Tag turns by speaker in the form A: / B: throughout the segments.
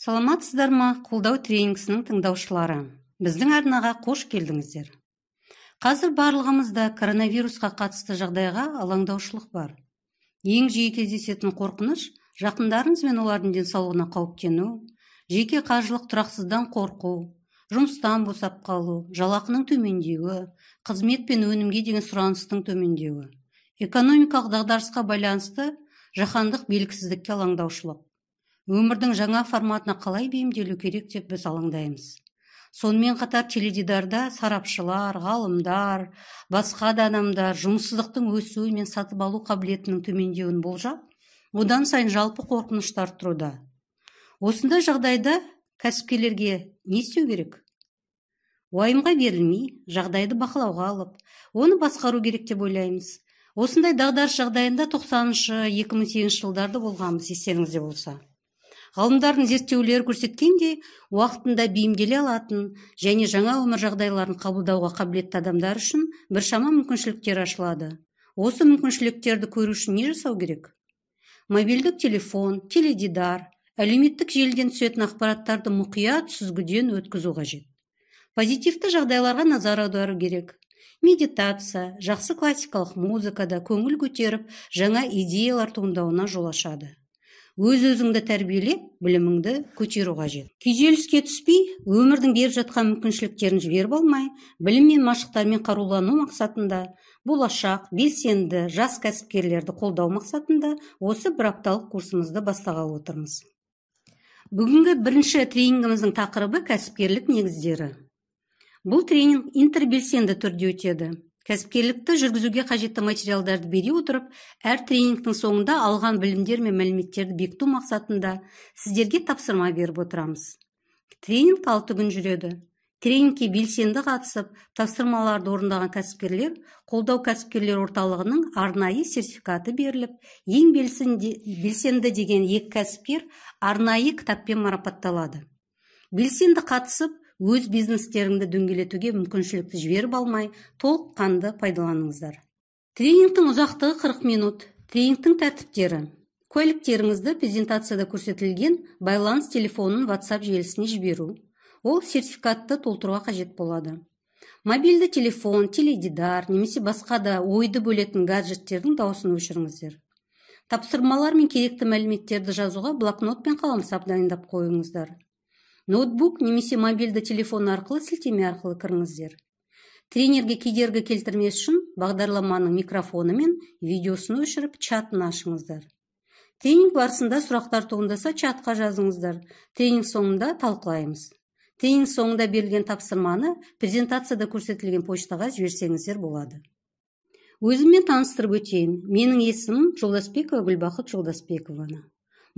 A: саламатсыздар ма қолдау тренингісінің тыңдаушылары біздің арнаға қош келдіңіздер қазір барлығымызда коронавирусқа қатысты жағдайға алаңдаушылық бар ең жиі кездесетін қорқыныш жақындарыңыз мен олардың денсаулығына қауіптену жеке қаржылық тұрақсыздан қорқу жұмыстан босап қалу жалақының төмендеуі қызмет пен өнімге деген сұраныстың төмендеуі экономикалық дағдарысқа байланысты жаһандық белгісіздікке алаңдаушылық өмірдің жаңа форматына қалай бейімделу керек деп біз алаңдаймыз сонымен қатар теледидарда сарапшылар ғалымдар басқа да адамдар жұмыссыздықтың өсуі мен сатып алу қабілетінің төмендеуін болжап одан сайын жалпы қорқыныштар арттыруда осындай жағдайда кәсіпкерлерге не істеу керек уайымға берілмей жағдайды бақылауға алып оны басқару керек деп ойлаймыз осындай дағдарыс жағдайында 90 екі мың сегізінші жылдарда болғанбыз естеріңізде болса ғалымдардың зерттеулері көрсеткендей уақытында бейімделе алатын және жаңа өмір жағдайларын қабылдауға қабілетті адамдар үшін біршама мүмкіншіліктер ашылады осы мүмкіншіліктерді көру үшін не жасау керек мобильдік телефон теледидар әлеуметтік желіден түсетін ақпараттарды мұқият сүзгіден өткізу қажет позитивті жағдайларға назар аудару керек медитация жақсы классикалық музыкада көңіл көтеріп жаңа идеялар туындауына жол ашады өз өзіңді тәрбиелеп біліміңді көтеру қажет күйзеліске түспей өмірдің беріп жатқан мүмкіншіліктерін жіберіп алмай білім мен машықтармен қарулану мақсатында болашақ белсенді жас кәсіпкерлерді қолдау мақсатында осы бір апталық курсымызды бастағалы отырмыз бүгінгі бірінші тренингіміздің тақырыбы кәсіпкерлік негіздері бұл тренинг интербелсенді түрде өтеді кәсіпкерлікті жүргізуге қажетті материалдарды бере отырып әр тренингтің соңында алған білімдер мен мәліметтерді бекіту мақсатында сіздерге тапсырма беріп отырамыз тренинг алты күн жүреді тренингке белсенді қатысып тапсырмаларды орындаған кәсіпкерлер қолдау кәсіпкерлер орталығының арнайы сертификаты беріліп ең белсенді деген екі кәсіпкер арнайы кітаппен марапатталады белсенді қатысып өз бизнестеріңді дөңгелетуге мүмкіншілікті жіберіп алмай қанды пайдаланыңыздар тренингтің ұзақтығы 40 минут тренингтің тәртіптері куәліктеріңізді презентацияда көрсетілген байланыс телефонын WhatsApp желісіне жіберу ол сертификатты толтыруға қажет болады мобильді телефон теледидар немесе басқа да ойды бөлетін гаджеттердің дауысын өшіріңіздер тапсырмалар мен керекті мәліметтерді жазуға блокнот пен қаламсап дайындап қойыңыздар ноутбук немесе мобильді телефон арқылы сілтеме арқылы кіріңіздер тренерге кедергі келтірмес үшін бағдарламаның микрофоны мен видеосын өшіріп чатын ашыңыздар тренинг барысында сұрақтар туындаса чатқа жазыңыздар тренинг соңында талқылаймыз тренинг соңында берілген тапсырманы презентацияда көрсетілген почтаға жіберсеңіздер болады өзіммен таныстырып өтейін менің есімім жолдасбекова гүлбақыт жолдасбекована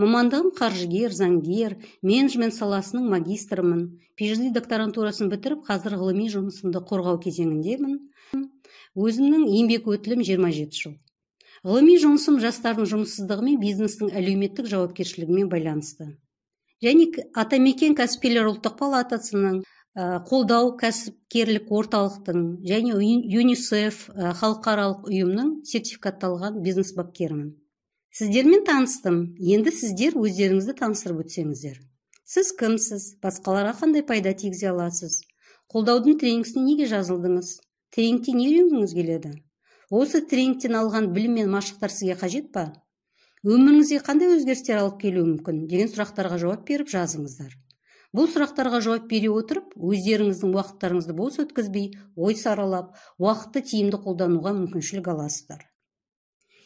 A: мамандығым қаржыгер заңгер менеджмент саласының магистрімін phd докторантурасын бітіріп қазір ғылыми жұмысымды қорғау кезеңіндемін өзімнің еңбек өтілім 27 жыл ғылыми жұмысым жастардың жұмыссыздығы мен бизнестің әлеуметтік жауапкершілігімен байланысты және атамекен кәсіпкерлер ұлттық палатасының қолдау кәсіпкерлік орталықтың және юнисеф халықаралық ұйымның сертификатталған бизнес бапкерімін сіздермен таныстым енді сіздер өздеріңізді таныстырып өтсеңіздер сіз кімсіз басқаларға қандай пайда тигізе аласыз қолдаудың тренингісіне неге жазылдыңыз тренингте не үйренгіңіз келеді осы тренингтен алған білім мен машықтар сізге қажет па өміріңізге қандай өзгерістер алып келуі мүмкін деген сұрақтарға жауап беріп жазыңыздар бұл сұрақтарға жауап бере отырып өздеріңіздің уақыттарыңызды бос өткізбей ой саралап уақытты тиімді қолдануға мүмкіншілік аласыздар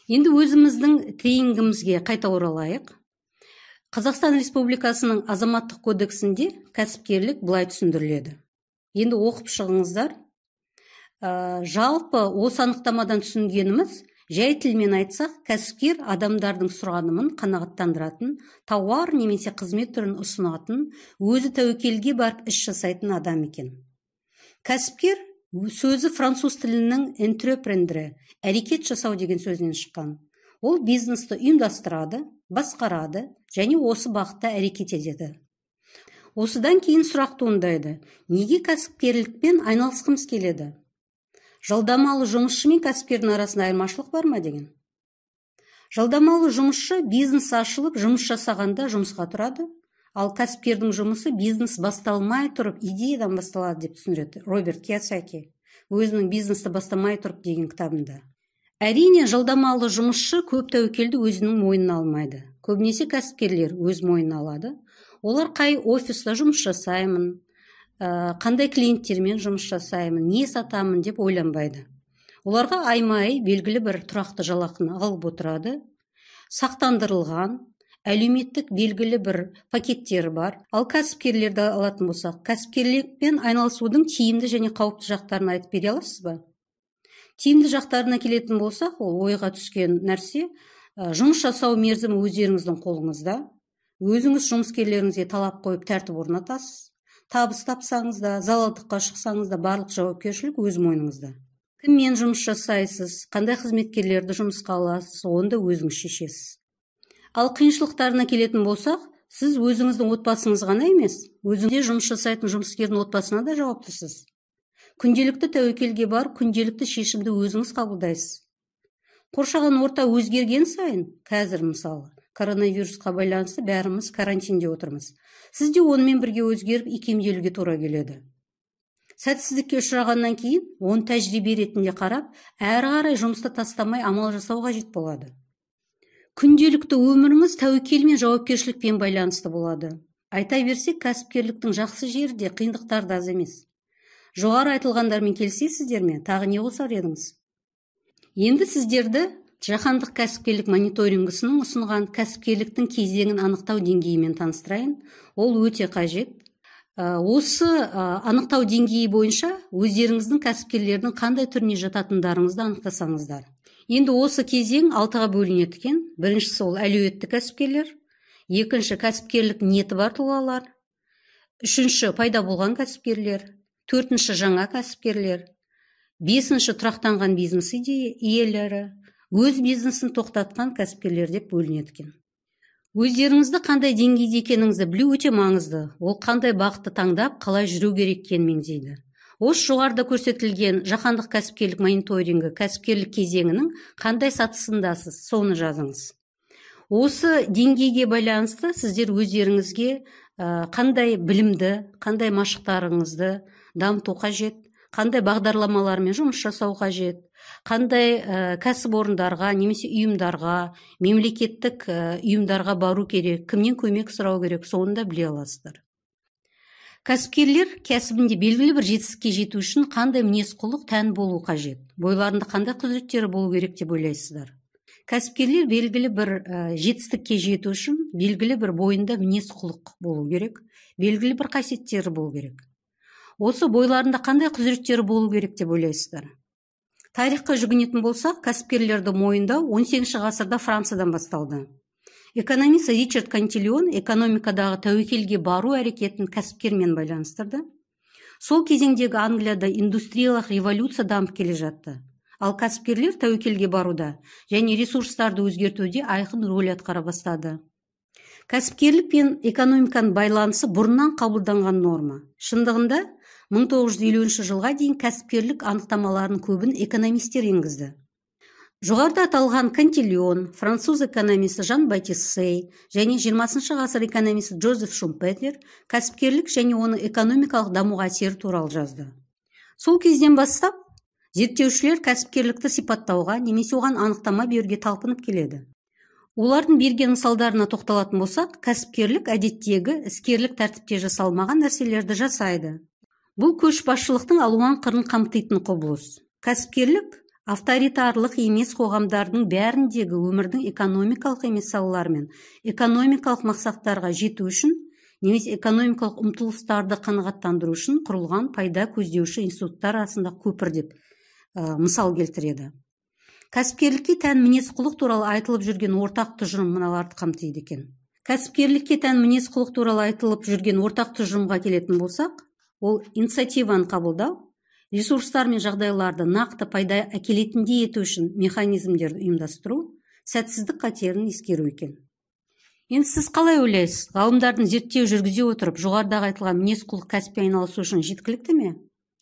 A: енді өзіміздің тренингімізге қайта оралайық қазақстан республикасының азаматтық кодексінде кәсіпкерлік былай түсіндіріледі енді оқып шығыңыздар ә, жалпы осы анықтамадан түсінгеніміз жай тілмен айтсақ кәсіпкер адамдардың сұранымын қанағаттандыратын тауар немесе қызмет түрін ұсынатын өзі тәуекелге барып іс жасайтын адам екен кәсіпкер сөзі француз тілінің энтрепрендері әрекет жасау деген сөзінен шыққан ол бизнесті ұйымдастырады басқарады және осы бағытта әрекет етеді осыдан кейін сұрақ туындайды неге кәсіпкерлікпен айналысқымыз келеді жалдамалы жұмысшы мен кәсіпкердің арасында айырмашылық бар ма деген жалдамалы жұмысшы бизнес ашылып жұмыс жасағанда жұмысқа тұрады ал кәсіпкердің жұмысы бизнес басталмай тұрып идеядан басталады деп түсіндіреді роберт киосаки өзінің бизнесті бастамай тұрып деген кітабында әрине жалдамалы жұмысшы көп тәуекелді өзінің мойнына алмайды көбінесе кәсіпкерлер өз мойнына алады олар қай офиста жұмыс жасаймын қандай клиенттермен жұмыс жасаймын не сатамын деп ойланбайды оларға аймай белгілі бір тұрақты жалақыны алып отырады сақтандырылған әлеуметтік белгілі бір пакеттері бар ал кәсіпкерлерді алатын болсақ кәсіпкерлікпен айналысудың тиімді және қауіпті жақтарын айтып бере аласыз ба тиімді жақтарына келетін болсақ ол ойға түскен нәрсе жұмыс жасау мерзімі өздеріңіздің қолыңызда өзіңіз жұмыскерлеріңізге талап қойып тәртіп орнатасыз табыс тапсаңыз да залалдыққа шықсаңыз да барлық жауапкершілік өз мойныңызда кіммен жұмыс жасайсыз қандай қызметкерлерді жұмысқа аласыз оны да өзіңіз шешесіз ал қиыншылықтарына келетін болсақ сіз өзіңіздің отбасыңыз ғана емес өзіңде жұмыс жасайтын жұмыскердің отбасына да жауаптысыз күнделікті тәуекелге бар, күнделікті шешімді өзіңіз қабылдайсыз қоршаған орта өзгерген сайын қазір мысалы коронавирусқа байланысты бәріміз карантинде отырмыз Сізде онымен бірге өзгеріп икемделуге тура келеді сәтсіздікке ұшырағаннан кейін оны тәжірибе ретінде қарап әрі қарай жұмысты тастамай амал жасау қажет болады күнделікті өміріңіз тәуекел мен жауапкершілікпен байланысты болады айта берсек кәсіпкерліктің жақсы жері де қиындықтар да аз емес жоғары айтылғандармен келісесіздер ме тағы не қосар едіңіз енді сіздерді жаһандық кәсіпкерлік мониторингісінің ұсынған кәсіпкерліктің кезеңін анықтау деңгейімен таныстырайын ол өте қажет ә, осы ә, анықтау деңгейі бойынша өздеріңіздің кәсіпкерлердің қандай түріне жататындарыңызды анықтасаңыздар енді осы кезең алтыға бөлінеді екен біріншісі ол әлеуетті кәсіпкерлер екінші кәсіпкерлік ниеті бар тұлғалар үшінші пайда болған кәсіпкерлер төртінші жаңа кәсіпкерлер бесінші тұрақтанған бизнес иелері өз бизнесін тоқтатқан кәсіпкерлер деп бөлінеді екен өздеріңізді қандай деңгейде екеніңізді білу өте маңызды ол қандай бағытты таңдап қалай жүру керек екенін меңзейді осы жоғарыда көрсетілген жаһандық кәсіпкерлік мониторингі кәсіпкерлік кезеңінің қандай сатысындасыз соны жазыңыз осы деңгейге байланысты сіздер өздеріңізге қандай білімді қандай машықтарыңызды дамыту қажет қандай бағдарламалармен жұмыс жасау қажет қандай ә, кәсіпорындарға немесе ұйымдарға мемлекеттік ұйымдарға бару керек кімнен көмек сұрау керек соны да біле аласыздар кәсіпкерлер кәсібінде белгілі бір жетістікке жету үшін қандай мінез құлық тән болу қажет бойларында қандай құзыреттері болу керек деп ойлайсыздар кәсіпкерлер белгілі бір ә, жетістікке жету үшін белгілі бір бойында мінез құлық болу керек белгілі бір қасиеттері болу керек осы бойларында қандай құзыреттері болу керек деп ойлайсыздар тарихқа жүгінетін болсақ кәсіпкерлерді мойындау 18 ғасырда франциядан басталды экономист ричард кантильон экономикадағы тәуекелге бару әрекетін кәсіпкермен байланыстырды сол кезеңдегі англияда индустриялық революция дамып келе жатты ал кәсіпкерлер тәуекелге баруда және ресурстарды өзгертуде айқын рөл атқара бастады кәсіпкерлік пен экономиканың байланысы бұрыннан қабылданған норма шындығында 1950 жылға дейін кәсіпкерлік анықтамаларының көбін экономистер енгізді жоғарыда аталған кантильон француз экономисі жан батиссей және 20 ғасыр экономисі джозеф шумпетер кәсіпкерлік және оны экономикалық дамуға әсері туралы жазды сол кезден бастап зерттеушілер кәсіпкерлікті сипаттауға немесе оған анықтама беруге талпынып келеді олардың берген мысалдарына тоқталатын болсақ кәсіпкерлік әдеттегі іскерлік тәртіпте жасалмаған нәрселерді жасайды бұл көшбасшылықтың алуан қырын қамтитын құбылыс кәсіпкерлік авторитарлық емес қоғамдардың бәріндегі өмірдің экономикалық емес салалары мен экономикалық мақсаттарға жету үшін немесе экономикалық ұмтылыстарды қанағаттандыру үшін құрылған пайда көздеуші институттар арасында көпір деп мысал келтіреді кәсіпкерлікке тән мінез құлық туралы айтылып жүрген ортақ тұжырым мыналарды қамтиды екен кәсіпкерлікке тән мінез құлық туралы айтылып жүрген ортақ тұжырымға келетін болсақ ол инициативаны қабылдау ресурстар мен жағдайларды нақты пайда әкелетіндей ету үшін механизмдерді ұйымдастыру сәтсіздік қатерін ескеру екен енді сіз қалай ойлайсыз ғалымдардың зерттеу жүргізе отырып жоғарыдағы айтылған мінез құлық кәсіппен айналысу үшін жеткілікті ме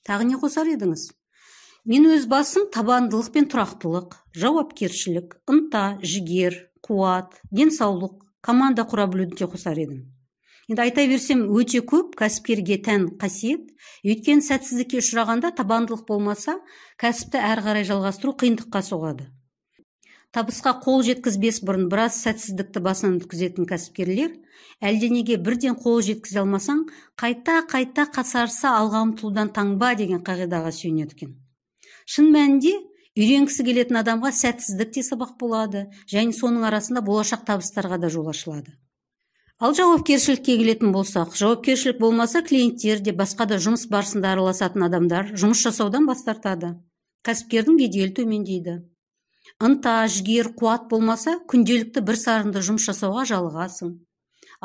A: тағы не қосар едіңіз мен өз басым табандылық пен тұрақтылық жауапкершілік ынта жігер қуат денсаулық команда құра білуді де қосар едім енді айта берсем өте көп кәсіпкерге тән қасиет өйткені сәтсіздікке ұшырағанда табандылық болмаса кәсіпті әрі қарай жалғастыру қиындыққа соғады табысқа қол жеткізбес бұрын біраз сәтсіздікті басынан өткізетін кәсіпкерлер әлденеге бірден қол жеткізе алмасаң қайта қайта қасарса алға ұмтылудан таңба деген қағидаға сүйенеді екен шын мәнінде үйренгісі келетін адамға сәтсіздік те сабақ болады және соның арасында болашақ табыстарға да жол ашылады ал жауапкершілікке келетін болсақ жауапкершілік болмаса клиенттер де басқа да жұмыс барысында араласатын адамдар жұмыс жасаудан бас тартады кәсіпкердің беделі төмендейді ынта жігер қуат болмаса күнделікті бір сарынды жұмыс жасауға жалығасың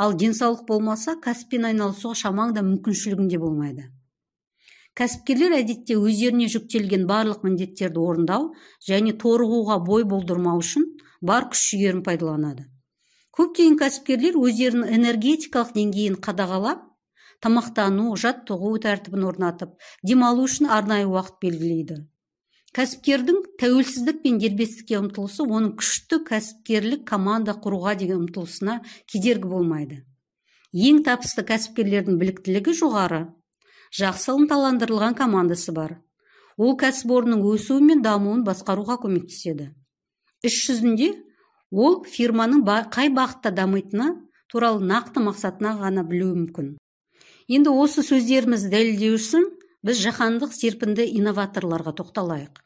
A: ал денсаулық болмаса кәсіппен айналысуға шамаң да мүмкіншілігің де болмайды кәсіпкерлер әдетте өздеріне жүктелген барлық міндеттерді орындау және торығуға бой болдырмау үшін бар күш жігерін пайдаланады көптеген кәсіпкерлер өздерінің энергетикалық деңгейін қадағалап тамақтану жаттығу тәртібін орнатып демалу үшін арнайы уақыт белгілейді кәсіпкердің тәуелсіздік пен дербестікке ұмтылысы оның күшті кәсіпкерлік команда құруға деген ұмтылысына кедергі болмайды ең табысты кәсіпкерлердің біліктілігі жоғары жақсы ынталандырылған командасы бар ол кәсіпорынның өсуі мен дамуын басқаруға көмектеседі іс жүзінде ол фирманың қай бағытта дамитыны туралы нақты мақсатына ғана білуі мүмкін енді осы сөздерімізді дәлелдеу үшін біз жаһандық серпінді инноваторларға тоқталайық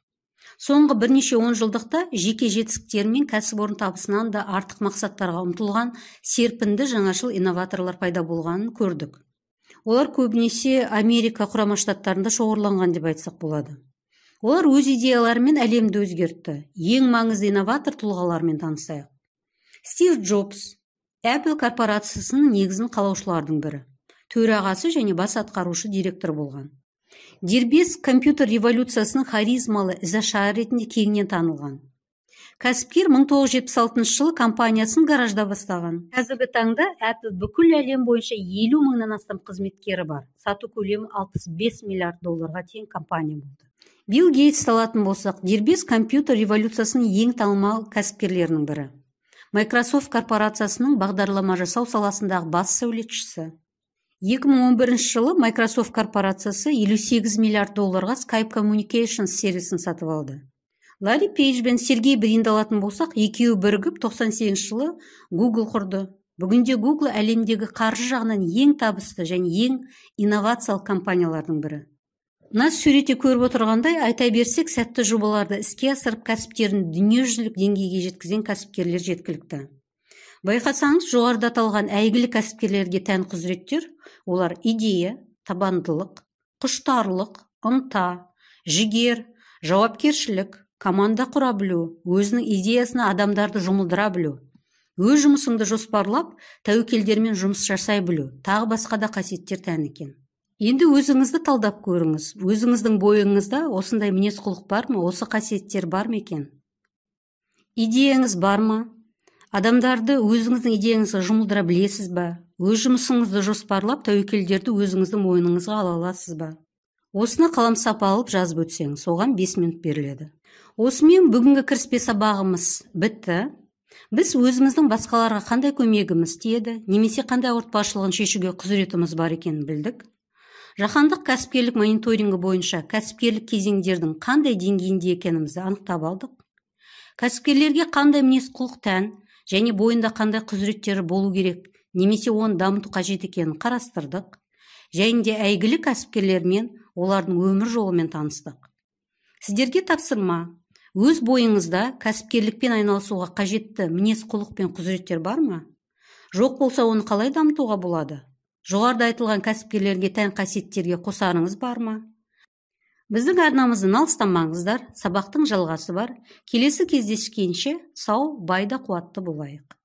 A: соңғы бірнеше он жылдықта жеке жетістіктері мен кәсіпорын табысынан да артық мақсаттарға ұмтылған серпінді жаңашыл инноваторлар пайда болғанын көрдік олар көбінесе америка құрама штаттарында шоғырланған деп айтсақ болады олар өз идеяларымен әлемді өзгертті ең маңызды инноватор тұлғалармен танысайық стив джобс apple корпорациясының негізін қалаушылардың бірі төрағасы және бас атқарушы директор болған дербес компьютер революциясының харизмалы ізашары ретінде кеңінен танылған кәсіпкер 1976 жылы компаниясын гаражда бастаған қазіргі таңда apple бүкіл әлем бойынша елу мыңнан астам қызметкері бар сату көлемі 65 миллиард долларға тең компания болды билл гейтс алатын болсақ дербес компьютер революциясының ең танымал кәсіпкерлерінің бірі Microsoft корпорациясының бағдарлама жасау саласындағы бас сәулетшісі 2011 жылы Microsoft корпорациясы 58 миллиард долларға Skype Communications сервисін сатып алды ларри пейдж бен сергей бринді алатын болсақ екеуі бірігіп 98 жылы Google құрды бүгінде Google әлемдегі қаржы жағынан ең табысты және ең инновациялық компаниялардың бірі мына суретте көріп отырғандай айта берсек сәтті жобаларды іске асырып кәсіптерін дүниежүзілік деңгейге жеткізген кәсіпкерлер жеткілікті байқасаңыз жоғарыда аталған әйгілі кәсіпкерлерге тән құзыреттер олар идея табандылық құштарлық ынта жігер жауапкершілік команда құра білу өзінің идеясына адамдарды жұмылдыра білу өз жұмысыңды жоспарлап тәуекелдермен жұмыс жасай білу тағы басқа да қасиеттер тән екен енді өзіңізді талдап көріңіз өзіңіздің бойыңызда осындай мінез құлық бар ма осы қасиеттер бар ма екен идеяңыз бар ма адамдарды өзіңіздің идеяңызға жұмылдыра білесіз ба өз жұмысыңызды жоспарлап тәуекелдерді өзіңіздің мойныңызға ала аласыз ба осыны қаламсап алып жазып өтсеңіз оған 5 минут беріледі осымен бүгінгі кіріспе сабағымыз бітті біз өзіміздің басқаларға қандай көмегіміз тиеді немесе қандай ауыртпашылығын шешуге құзыретіміз бар екенін білдік жаһандық кәсіпкерлік мониторингі бойынша кәсіпкерлік кезеңдердің қандай деңгейінде екенімізді анықтап алдық кәсіпкерлерге қандай мінез құлық тән және бойында қандай құзыреттері болу керек немесе оны дамыту қажет екенін қарастырдық және де әйгілі кәсіпкерлермен олардың өмір жолымен таныстық сіздерге тапсырма өз бойыңызда кәсіпкерлікпен айналысуға қажетті мінез құлық пен құзыреттер бар ма жоқ болса оны қалай дамытуға болады жоғарыда айтылған кәсіпкерлерге тән қасиеттерге қосарыңыз бар ма біздің арнамыздан алыстамаңыздар сабақтың жалғасы бар келесі кездескенше сау байда да қуатты болайық